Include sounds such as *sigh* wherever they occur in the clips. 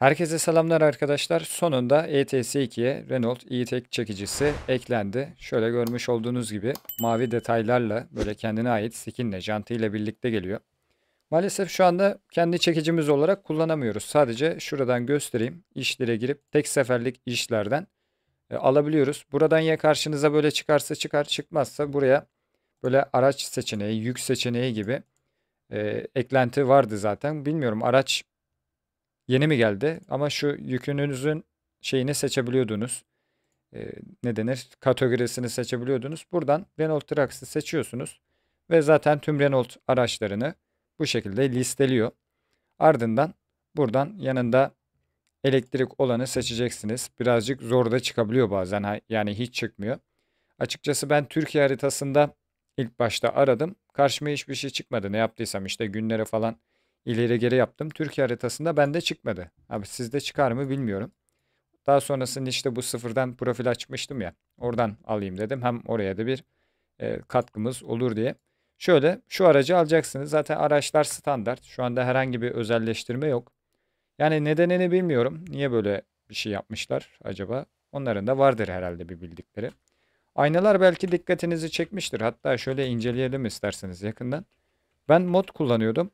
Herkese selamlar arkadaşlar. Sonunda ETS2'ye Renault e-Tech çekicisi eklendi. Şöyle görmüş olduğunuz gibi mavi detaylarla böyle kendine ait skinle, jantıyla birlikte geliyor. Maalesef şu anda kendi çekicimiz olarak kullanamıyoruz. Sadece şuradan göstereyim. İşlere girip tek seferlik işlerden e, alabiliyoruz. Buradan ya karşınıza böyle çıkarsa çıkar, çıkmazsa buraya böyle araç seçeneği, yük seçeneği gibi e, eklenti vardı zaten. Bilmiyorum araç Yeni mi geldi? Ama şu yükünüzün şeyini seçebiliyordunuz. E, ne denir? Kategorisini seçebiliyordunuz. Buradan Renault Traxx'i seçiyorsunuz. Ve zaten tüm Renault araçlarını bu şekilde listeliyor. Ardından buradan yanında elektrik olanı seçeceksiniz. Birazcık zor da çıkabiliyor bazen. Yani hiç çıkmıyor. Açıkçası ben Türkiye haritasında ilk başta aradım. Karşıma hiçbir şey çıkmadı. Ne yaptıysam işte günlere falan ileri geri yaptım. Türkiye haritasında bende çıkmadı. Abi sizde çıkar mı bilmiyorum. Daha sonrasında işte bu sıfırdan profil açmıştım ya. Oradan alayım dedim. Hem oraya da bir e, katkımız olur diye. Şöyle şu aracı alacaksınız. Zaten araçlar standart. Şu anda herhangi bir özelleştirme yok. Yani nedenini bilmiyorum. Niye böyle bir şey yapmışlar acaba? Onların da vardır herhalde bir bildikleri. Aynalar belki dikkatinizi çekmiştir. Hatta şöyle inceleyelim isterseniz yakından. Ben mod kullanıyordum.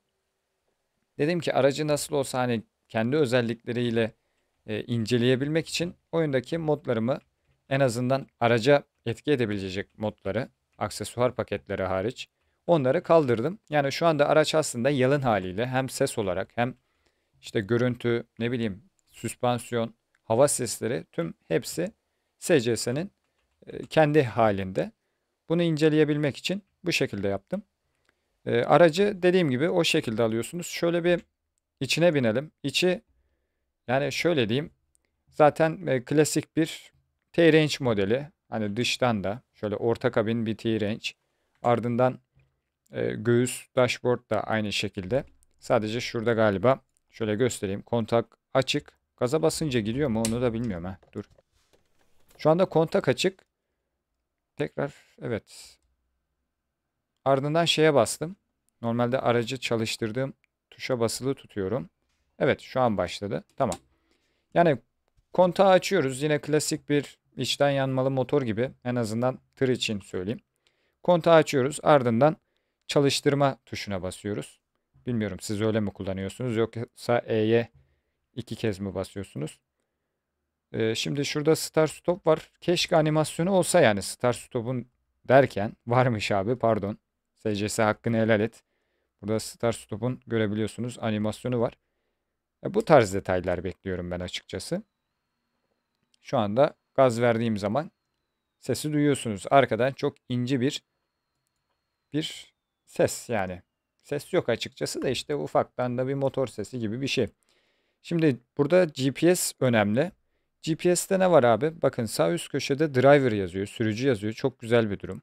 Dedim ki aracı nasıl olsa hani kendi özellikleriyle e, inceleyebilmek için oyundaki modlarımı en azından araca etki edebilecek modları, aksesuar paketleri hariç onları kaldırdım. Yani şu anda araç aslında yalın haliyle hem ses olarak hem işte görüntü, ne bileyim süspansiyon, hava sesleri tüm hepsi SCS'nin e, kendi halinde. Bunu inceleyebilmek için bu şekilde yaptım. E, aracı dediğim gibi o şekilde alıyorsunuz. Şöyle bir içine binelim. İçi yani şöyle diyeyim. Zaten e, klasik bir T-Range modeli. Hani dıştan da şöyle orta kabin bir T-Range. Ardından e, göğüs dashboard da aynı şekilde. Sadece şurada galiba şöyle göstereyim. Kontak açık. Gaza basınca gidiyor mu onu da bilmiyorum ha. Dur. Şu anda kontak açık. Tekrar evet. Ardından şeye bastım. Normalde aracı çalıştırdığım tuşa basılı tutuyorum. Evet şu an başladı. Tamam. Yani kontağı açıyoruz. Yine klasik bir içten yanmalı motor gibi en azından tır için söyleyeyim. Kontağı açıyoruz. Ardından çalıştırma tuşuna basıyoruz. Bilmiyorum siz öyle mi kullanıyorsunuz yoksa E'ye iki kez mi basıyorsunuz? Ee, şimdi şurada start stop var. Keşke animasyonu olsa yani start stop'un derken varmış abi pardon. SCS hakkını helal et. Burada stop'un görebiliyorsunuz animasyonu var. E, bu tarz detaylar bekliyorum ben açıkçası. Şu anda gaz verdiğim zaman sesi duyuyorsunuz. Arkadan çok ince bir bir ses yani. Ses yok açıkçası da işte ufaktan da bir motor sesi gibi bir şey. Şimdi burada GPS önemli. GPS'te ne var abi? Bakın sağ üst köşede driver yazıyor, sürücü yazıyor. Çok güzel bir durum.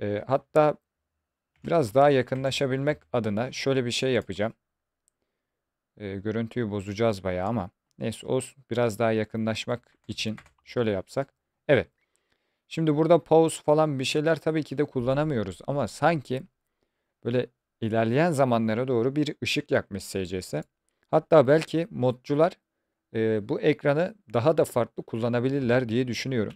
E, hatta Biraz daha yakınlaşabilmek adına şöyle bir şey yapacağım. E, görüntüyü bozacağız bayağı ama neyse olsun. Biraz daha yakınlaşmak için şöyle yapsak. Evet. Şimdi burada pause falan bir şeyler tabii ki de kullanamıyoruz ama sanki böyle ilerleyen zamanlara doğru bir ışık yakmış SCS. Hatta belki modcular e, bu ekranı daha da farklı kullanabilirler diye düşünüyorum.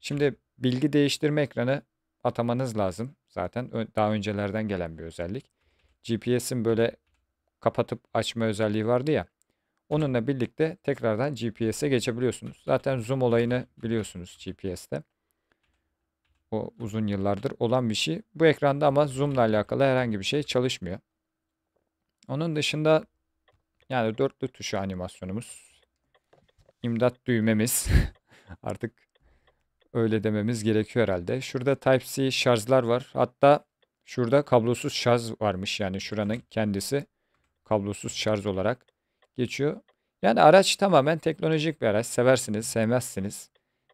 Şimdi bilgi değiştirme ekranı atamanız lazım. Zaten daha öncelerden gelen bir özellik. GPS'in böyle kapatıp açma özelliği vardı ya. Onunla birlikte tekrardan GPS'e geçebiliyorsunuz. Zaten zoom olayını biliyorsunuz GPS'te. O uzun yıllardır olan bir şey. Bu ekranda ama zoomla alakalı herhangi bir şey çalışmıyor. Onun dışında yani dörtlü tuşu animasyonumuz. imdat düğmemiz. *laughs* Artık Öyle dememiz gerekiyor herhalde. Şurada Type-C şarjlar var. Hatta şurada kablosuz şarj varmış. Yani şuranın kendisi kablosuz şarj olarak geçiyor. Yani araç tamamen teknolojik bir araç. Seversiniz, sevmezsiniz.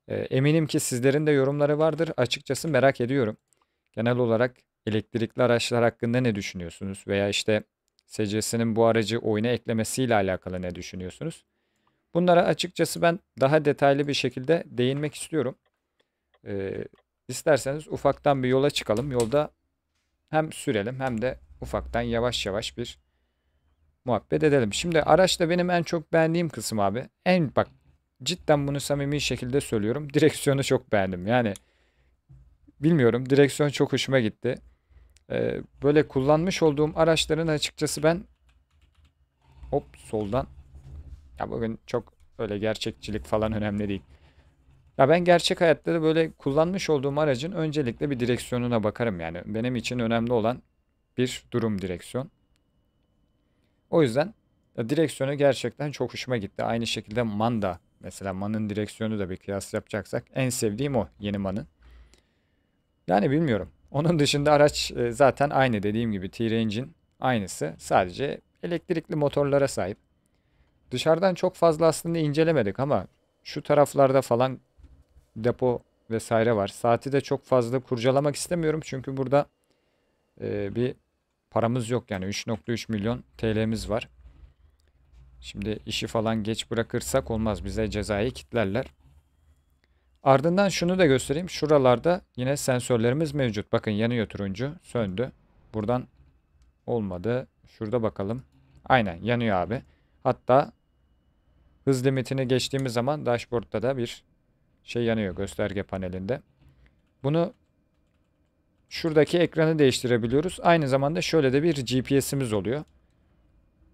Ee, eminim ki sizlerin de yorumları vardır. Açıkçası merak ediyorum. Genel olarak elektrikli araçlar hakkında ne düşünüyorsunuz? Veya işte SCS'nin bu aracı oyuna eklemesiyle alakalı ne düşünüyorsunuz? Bunlara açıkçası ben daha detaylı bir şekilde değinmek istiyorum. Ee, isterseniz ufaktan bir yola çıkalım. Yolda hem sürelim hem de ufaktan yavaş yavaş bir muhabbet edelim. Şimdi araçta benim en çok beğendiğim kısım abi. En bak cidden bunu samimi şekilde söylüyorum. *laughs* Direksiyonu çok beğendim. Yani bilmiyorum direksiyon çok hoşuma gitti. Ee, böyle kullanmış olduğum araçların açıkçası ben hop soldan ya bugün çok öyle gerçekçilik falan önemli değil. Ya ben gerçek hayatta da böyle kullanmış olduğum aracın öncelikle bir direksiyonuna bakarım. Yani benim için önemli olan bir durum direksiyon. O yüzden e, direksiyonu gerçekten çok hoşuma gitti. Aynı şekilde Manda mesela Man'ın direksiyonu da bir kıyas yapacaksak en sevdiğim o yeni Man'ın. Yani bilmiyorum. Onun dışında araç e, zaten aynı dediğim gibi T-Range'in aynısı. Sadece elektrikli motorlara sahip. Dışarıdan çok fazla aslında incelemedik ama şu taraflarda falan depo vesaire var. Saati de çok fazla kurcalamak istemiyorum. Çünkü burada e, bir paramız yok. Yani 3.3 milyon TL'miz var. Şimdi işi falan geç bırakırsak olmaz. Bize cezayı kitlerler. Ardından şunu da göstereyim. Şuralarda yine sensörlerimiz mevcut. Bakın yanıyor turuncu. Söndü. Buradan olmadı. Şurada bakalım. Aynen yanıyor abi. Hatta hız limitini geçtiğimiz zaman dashboard'ta da bir şey yanıyor gösterge panelinde. Bunu şuradaki ekranı değiştirebiliyoruz. Aynı zamanda şöyle de bir GPS'imiz oluyor.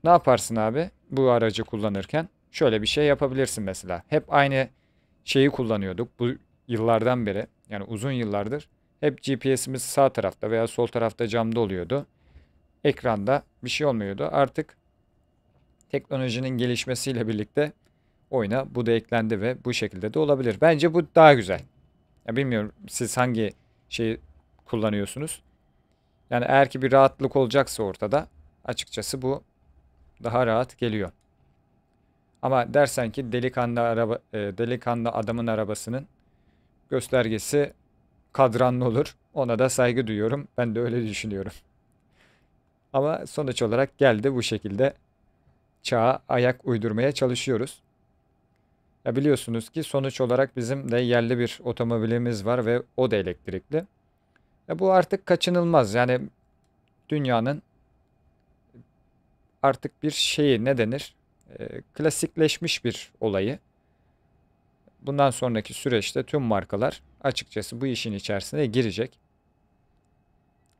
Ne yaparsın abi bu aracı kullanırken? Şöyle bir şey yapabilirsin mesela. Hep aynı şeyi kullanıyorduk bu yıllardan beri. Yani uzun yıllardır hep GPS'imiz sağ tarafta veya sol tarafta camda oluyordu. Ekranda bir şey olmuyordu. Artık teknolojinin gelişmesiyle birlikte oyuna bu da eklendi ve bu şekilde de olabilir. Bence bu daha güzel. Ya bilmiyorum siz hangi şeyi kullanıyorsunuz. Yani eğer ki bir rahatlık olacaksa ortada açıkçası bu daha rahat geliyor. Ama dersen ki delikanlı araba e, delikanlı adamın arabasının göstergesi kadranlı olur. Ona da saygı duyuyorum. Ben de öyle düşünüyorum. Ama sonuç olarak geldi bu şekilde çağa ayak uydurmaya çalışıyoruz. Ya biliyorsunuz ki sonuç olarak bizim de yerli bir otomobilimiz var ve o da elektrikli. Ya e, bu artık kaçınılmaz. Yani dünyanın artık bir şeyi ne denir? E, klasikleşmiş bir olayı. Bundan sonraki süreçte tüm markalar açıkçası bu işin içerisine girecek.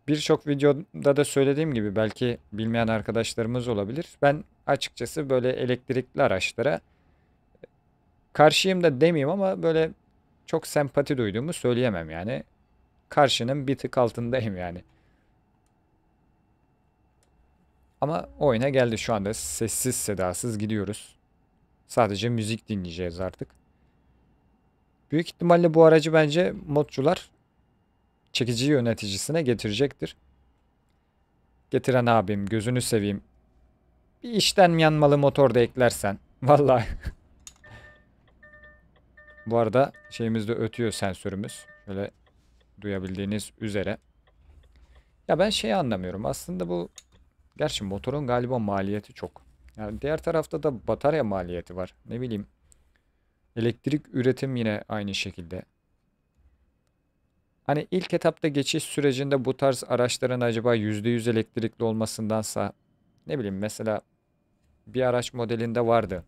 Birçok videoda da söylediğim gibi belki bilmeyen arkadaşlarımız olabilir. Ben açıkçası böyle elektrikli araçlara karşıyım da demeyeyim ama böyle çok sempati duyduğumu söyleyemem yani. Karşının bir tık altındayım yani. Ama oyuna geldi şu anda sessiz sedasız gidiyoruz. Sadece müzik dinleyeceğiz artık. Büyük ihtimalle bu aracı bence modcular çekici yöneticisine getirecektir. Getiren abim gözünü seveyim. Bir işten yanmalı motor da eklersen. *laughs* Vallahi bu arada şeyimiz de ötüyor sensörümüz. Şöyle duyabildiğiniz üzere. Ya ben şeyi anlamıyorum. Aslında bu gerçi motorun galiba maliyeti çok. Yani diğer tarafta da batarya maliyeti var. Ne bileyim. Elektrik üretim yine aynı şekilde. Hani ilk etapta geçiş sürecinde bu tarz araçların acaba %100 elektrikli olmasındansa ne bileyim mesela bir araç modelinde vardı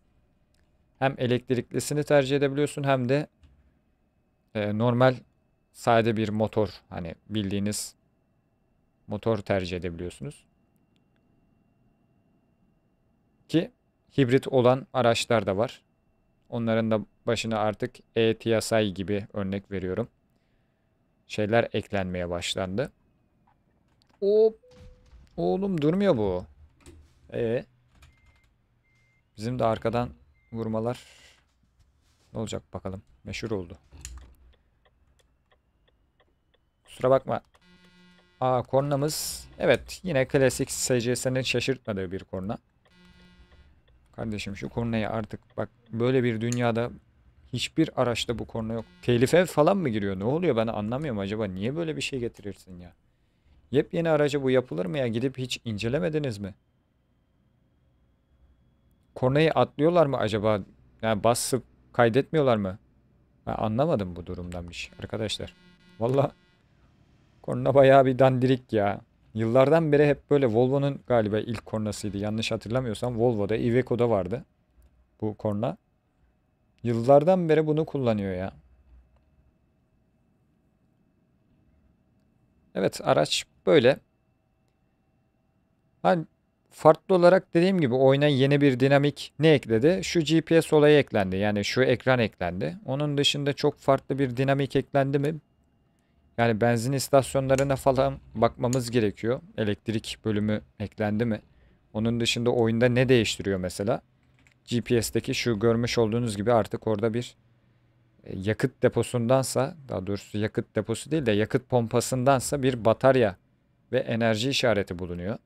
hem elektriklisini tercih edebiliyorsun hem de e, normal sade bir motor hani bildiğiniz motor tercih edebiliyorsunuz. Ki hibrit olan araçlar da var. Onların da başına artık e-TSI gibi örnek veriyorum. Şeyler eklenmeye başlandı. O oğlum durmuyor bu. E ee, bizim de arkadan vurmalar ne olacak bakalım. Meşhur oldu. Kusura bakma. Aa kornamız. Evet yine klasik SCS'nin şaşırtmadığı bir korna. Kardeşim şu kornayı artık bak böyle bir dünyada hiçbir araçta bu korna yok. Telife falan mı giriyor? Ne oluyor ben anlamıyorum acaba niye böyle bir şey getirirsin ya? Yepyeni araca bu yapılır mı ya? Gidip hiç incelemediniz mi? kornayı atlıyorlar mı acaba? Yani basıp kaydetmiyorlar mı? Ben anlamadım bu durumdan bir şey arkadaşlar. Valla korna bayağı bir dandirik ya. Yıllardan beri hep böyle Volvo'nun galiba ilk kornasıydı. Yanlış hatırlamıyorsam Volvo'da, Iveco'da vardı bu korna. Yıllardan beri bunu kullanıyor ya. Evet araç böyle. Hani Farklı olarak dediğim gibi oyuna yeni bir dinamik ne ekledi? Şu GPS olayı eklendi. Yani şu ekran eklendi. Onun dışında çok farklı bir dinamik eklendi mi? Yani benzin istasyonlarına falan bakmamız gerekiyor. Elektrik bölümü eklendi mi? Onun dışında oyunda ne değiştiriyor mesela? GPS'teki şu görmüş olduğunuz gibi artık orada bir e, yakıt deposundansa daha doğrusu yakıt deposu değil de yakıt pompasındansa bir batarya ve enerji işareti bulunuyor.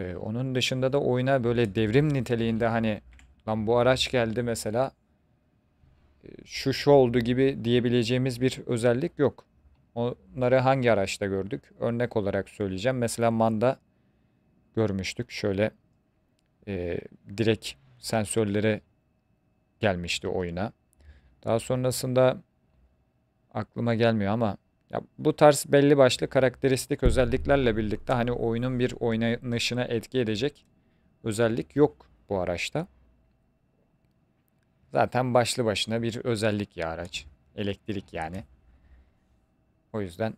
Ee, onun dışında da oyuna böyle devrim niteliğinde hani lan bu araç geldi mesela e, şu şu oldu gibi diyebileceğimiz bir özellik yok. Onları hangi araçta gördük? Örnek olarak söyleyeceğim. Mesela Manda görmüştük. Şöyle e, direkt sensörlere gelmişti oyuna. Daha sonrasında aklıma gelmiyor ama ya bu tarz belli başlı karakteristik özelliklerle birlikte hani oyunun bir oynanışına etki edecek özellik yok bu araçta. Zaten başlı başına bir özellik ya araç. Elektrik yani. O yüzden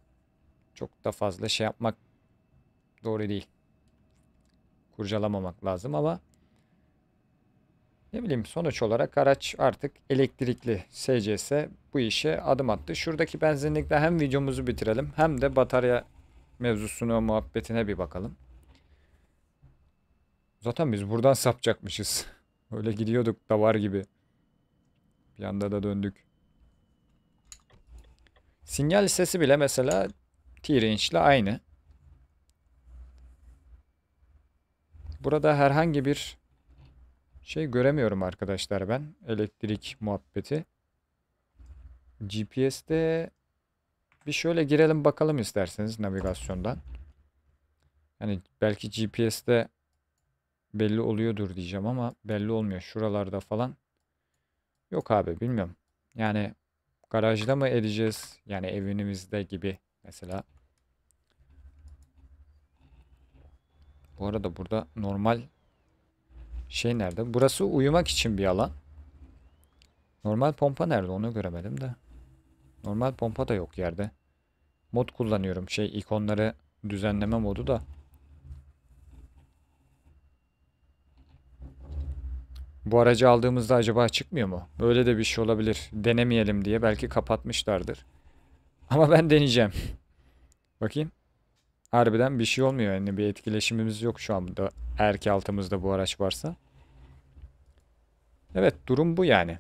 çok da fazla şey yapmak doğru değil. Kurcalamamak lazım ama ne bileyim sonuç olarak araç artık elektrikli SCS bu işe adım attı. Şuradaki benzinlikte hem videomuzu bitirelim hem de batarya mevzusunu muhabbetine bir bakalım. Zaten biz buradan sapacakmışız. *laughs* Öyle gidiyorduk da var gibi. Bir anda da döndük. Sinyal sesi bile mesela T-Range ile aynı. Burada herhangi bir şey göremiyorum arkadaşlar ben. Elektrik muhabbeti. GPS'te bir şöyle girelim bakalım isterseniz navigasyondan. Yani belki GPS'te belli oluyordur diyeceğim ama belli olmuyor. Şuralarda falan. Yok abi bilmiyorum. Yani garajda mı edeceğiz? Yani evimizde gibi mesela. Bu arada burada normal şey nerede? Burası uyumak için bir alan. Normal pompa nerede onu göremedim de. Normal pompa da yok yerde. Mod kullanıyorum. Şey ikonları düzenleme modu da. Bu aracı aldığımızda acaba çıkmıyor mu? Böyle de bir şey olabilir. Denemeyelim diye belki kapatmışlardır. *laughs* Ama ben deneyeceğim. *laughs* Bakayım. Harbiden bir şey olmuyor. Yani bir etkileşimimiz yok şu anda. Eğer ki altımızda bu araç varsa. Evet durum bu yani.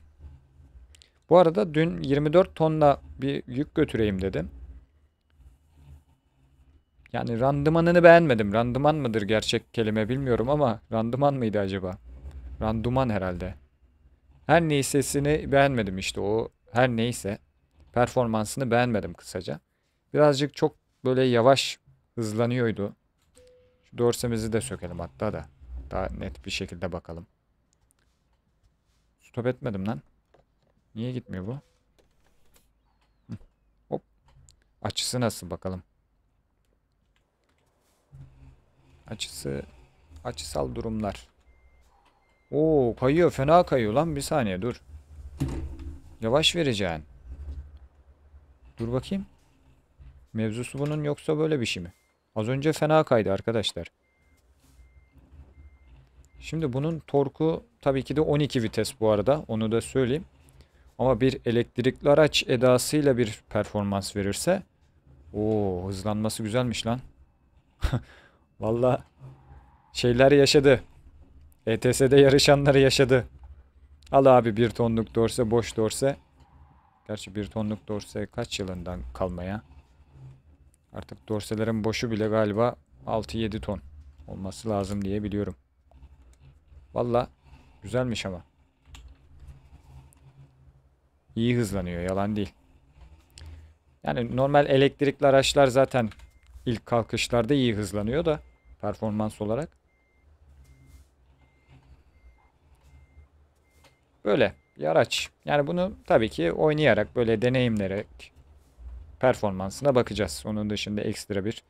Bu arada dün 24 tonla bir yük götüreyim dedim. Yani randımanını beğenmedim. Randıman mıdır gerçek kelime bilmiyorum ama randıman mıydı acaba? Randuman herhalde. Her neysesini beğenmedim işte o her neyse performansını beğenmedim kısaca. Birazcık çok böyle yavaş hızlanıyordu. Şu dorsemizi de sökelim hatta da daha net bir şekilde bakalım. Stop etmedim lan. Niye gitmiyor bu? Hop. Açısı nasıl bakalım. Açısı açısal durumlar. Oo kayıyor fena kayıyor lan bir saniye dur. Yavaş vereceğin. Dur bakayım. Mevzusu bunun yoksa böyle bir şey mi? Az önce fena kaydı arkadaşlar. Şimdi bunun torku tabii ki de 12 vites bu arada. Onu da söyleyeyim. Ama bir elektrikli araç edasıyla bir performans verirse o hızlanması güzelmiş lan. *laughs* Valla şeyler yaşadı. ETS'de yarışanları yaşadı. Al abi bir tonluk dorse boş dorse. Gerçi bir tonluk dorse kaç yılından kalmaya? Artık dorselerin boşu bile galiba 6-7 ton olması lazım diye biliyorum. Valla güzelmiş ama iyi hızlanıyor yalan değil. Yani normal elektrikli araçlar zaten ilk kalkışlarda iyi hızlanıyor da performans olarak. Böyle bir araç. Yani bunu tabii ki oynayarak böyle deneyimlerek performansına bakacağız. Onun dışında ekstra bir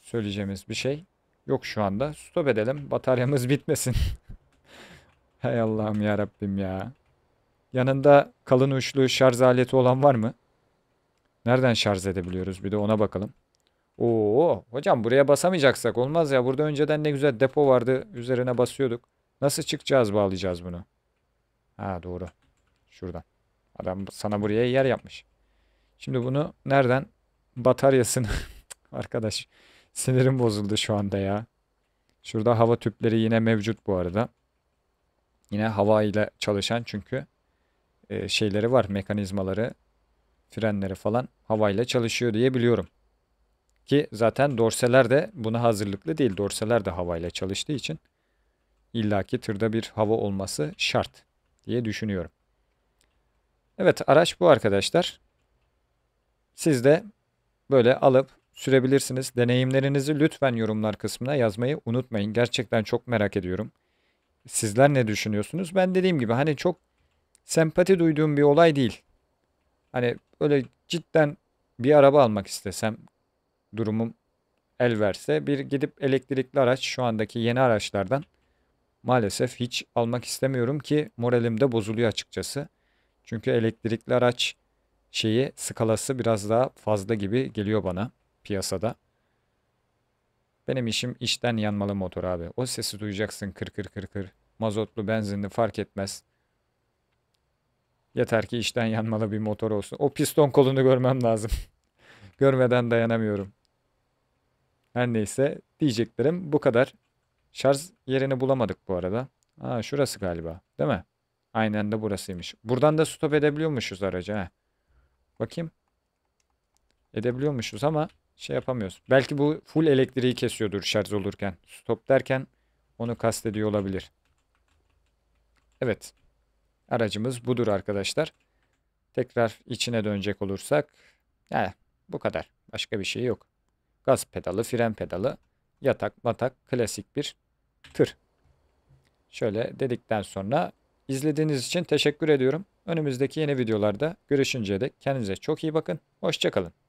söyleyeceğimiz bir şey yok şu anda. Stop edelim. Bataryamız *laughs* bitmesin. Hay Allah'ım ya Rabbim ya. Yanında kalın uçlu şarj aleti olan var mı? Nereden şarj edebiliyoruz? Bir de ona bakalım. Oo hocam buraya basamayacaksak olmaz ya. Burada önceden ne güzel depo vardı. Üzerine basıyorduk. Nasıl çıkacağız bağlayacağız bunu? Ha doğru. Şuradan. Adam sana buraya yer yapmış. Şimdi bunu nereden? Bataryasını. *laughs* Arkadaş sinirim bozuldu şu anda ya. Şurada hava tüpleri yine mevcut bu arada. Yine hava ile çalışan çünkü. E, şeyleri var. Mekanizmaları, frenleri falan havayla çalışıyor diye biliyorum. Ki zaten dorseler de buna hazırlıklı değil. Dorseler de havayla çalıştığı için illaki tırda bir hava olması şart diye düşünüyorum. Evet araç bu arkadaşlar. Siz de böyle alıp sürebilirsiniz. Deneyimlerinizi lütfen yorumlar kısmına yazmayı unutmayın. Gerçekten çok merak ediyorum. Sizler ne düşünüyorsunuz? Ben dediğim gibi hani çok sempati duyduğum bir olay değil. Hani öyle cidden bir araba almak istesem durumum el verse bir gidip elektrikli araç şu andaki yeni araçlardan maalesef hiç almak istemiyorum ki moralim de bozuluyor açıkçası. Çünkü elektrikli araç şeyi skalası biraz daha fazla gibi geliyor bana piyasada. Benim işim işten yanmalı motor abi. O sesi duyacaksın kır kır kır kır. Mazotlu benzinli fark etmez. Yeter ki işten yanmalı bir motor olsun. O piston kolunu görmem lazım. *laughs* Görmeden dayanamıyorum. Her neyse diyeceklerim bu kadar. Şarj yerini bulamadık bu arada. Aa şurası galiba değil mi? Aynen de burasıymış. Buradan da stop edebiliyormuşuz aracı ha. Bakayım. Edebiliyormuşuz ama şey yapamıyoruz. Belki bu full elektriği kesiyordur şarj olurken. Stop derken onu kastediyor olabilir. Evet. Aracımız budur arkadaşlar. Tekrar içine dönecek olursak he, bu kadar. Başka bir şey yok. Gaz pedalı, fren pedalı, yatak, matak, klasik bir tır. Şöyle dedikten sonra izlediğiniz için teşekkür ediyorum. Önümüzdeki yeni videolarda görüşünceye dek kendinize çok iyi bakın. Hoşçakalın.